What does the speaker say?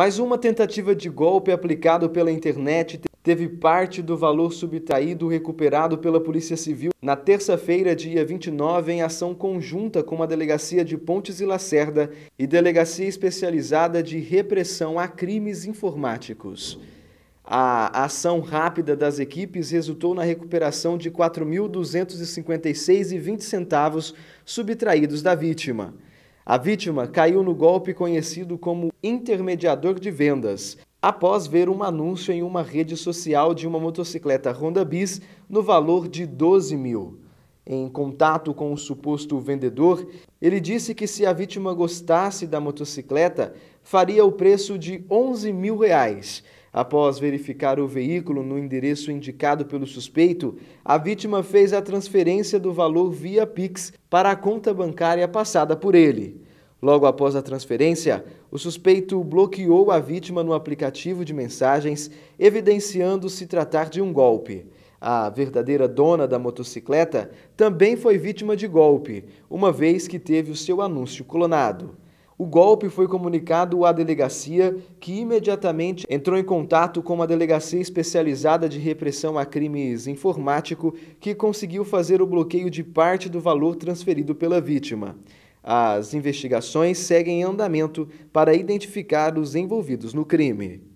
Mas uma tentativa de golpe aplicado pela internet teve parte do valor subtraído recuperado pela Polícia Civil na terça-feira, dia 29, em ação conjunta com a Delegacia de Pontes e Lacerda e Delegacia Especializada de Repressão a Crimes Informáticos. A ação rápida das equipes resultou na recuperação de R$ 4.256,20 subtraídos da vítima. A vítima caiu no golpe conhecido como intermediador de vendas, após ver um anúncio em uma rede social de uma motocicleta Honda Bis no valor de 12 mil. Em contato com o suposto vendedor, ele disse que se a vítima gostasse da motocicleta, faria o preço de 11 mil reais. Após verificar o veículo no endereço indicado pelo suspeito, a vítima fez a transferência do valor via Pix para a conta bancária passada por ele. Logo após a transferência, o suspeito bloqueou a vítima no aplicativo de mensagens, evidenciando se tratar de um golpe. A verdadeira dona da motocicleta também foi vítima de golpe, uma vez que teve o seu anúncio clonado. O golpe foi comunicado à delegacia, que imediatamente entrou em contato com uma delegacia especializada de repressão a crimes informático, que conseguiu fazer o bloqueio de parte do valor transferido pela vítima. As investigações seguem em andamento para identificar os envolvidos no crime.